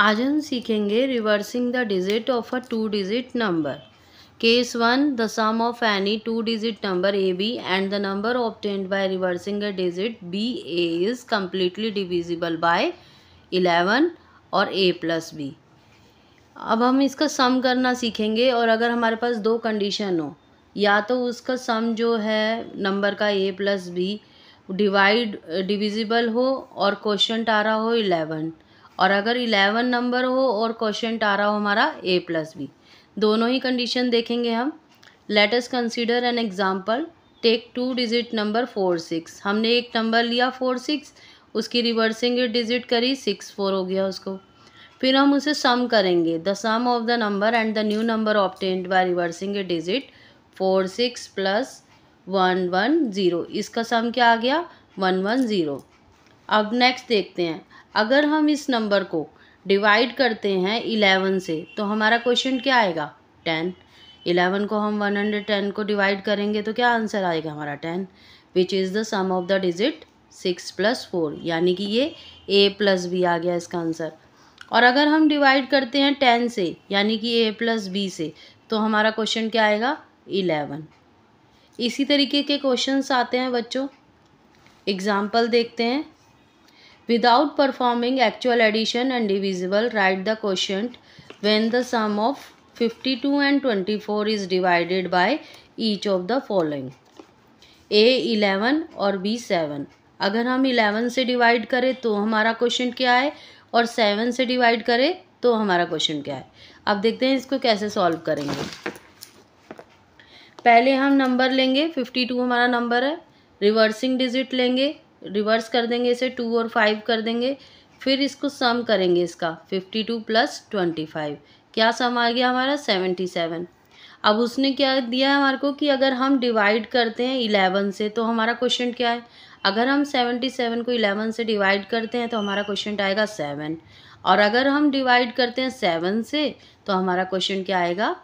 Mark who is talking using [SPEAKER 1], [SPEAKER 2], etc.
[SPEAKER 1] आज हम सीखेंगे reversing the digit of a two digit number case one the sum of any two digit number A B and the number obtained by reversing a digit B A is completely divisible by eleven और A plus B अब हम इसका सम करना सीखेंगे और अगर हमारे पास दो कंडीशन हो या तो उसका सम जो है नंबर का A plus B divide divisible हो और क्वेश्चन आ रहा हो इलेवन और अगर इलेवन नंबर हो और क्वेश्चन आ रहा हो हमारा ए प्लस बी दोनों ही कंडीशन देखेंगे हम let's consider an example take two digit number four six हमने एक नंबर लिया फोर सिक्स उसकी रिवर्सिंग डिजिट करी सिक्स फोर हो गया उसको फिर हम उसे सम करेंगे the sum of the number and the new number obtained by reversing digit four six plus one one zero इसका सम क्या आ गया वन वन ज़ीरो अब नेक्स्ट देखते हैं अगर हम इस नंबर को डिवाइड करते हैं इलेवन से तो हमारा क्वेश्चन क्या आएगा टेन इलेवन को हम वन हंड्रेड टेन को डिवाइड करेंगे तो क्या आंसर आएगा हमारा ten which is the sum of the digit six plus four यानी कि ये ए प्लस बी आ गया इसका आंसर और अगर हम डिवाइड करते हैं टेन से यानी कि ए प्लस बी से तो हमारा क्वेश्चन क्या आएगा इलेवन इसी तरीके के क्वेश्चंस आते हैं बच्चों एग्ज़ाम्पल देखते हैं Without performing actual addition and divisible, write the quotient when the sum of 52 and 24 is divided by each of the following. A 11 और B 7. अगर हम 11 से डिवाइड करें तो हमारा क्वेश्चन क्या है और 7 से डिवाइड करें तो हमारा क्वेश्चन क्या है अब देखते हैं इसको कैसे सॉल्व करेंगे पहले हम नंबर लेंगे 52 हमारा नंबर है रिवर्सिंग डिजिट लेंगे रिवर्स कर देंगे इसे टू और फाइव कर देंगे फिर इसको सम करेंगे इसका fifty two plus twenty five क्या सम आ गया हमारा सेवेंटी सेवन अब उसने क्या दिया है हमारे को कि अगर हम डिवाइड करते हैं इलेवन से तो हमारा क्वेश्चन क्या है अगर हम सेवेंटी सेवन को इलेवन से डिवाइड करते हैं तो हमारा क्वेश्चन आएगा सेवन और अगर हम डिवाइड करते हैं सेवन से तो हमारा क्वेश्चन क्या आएगा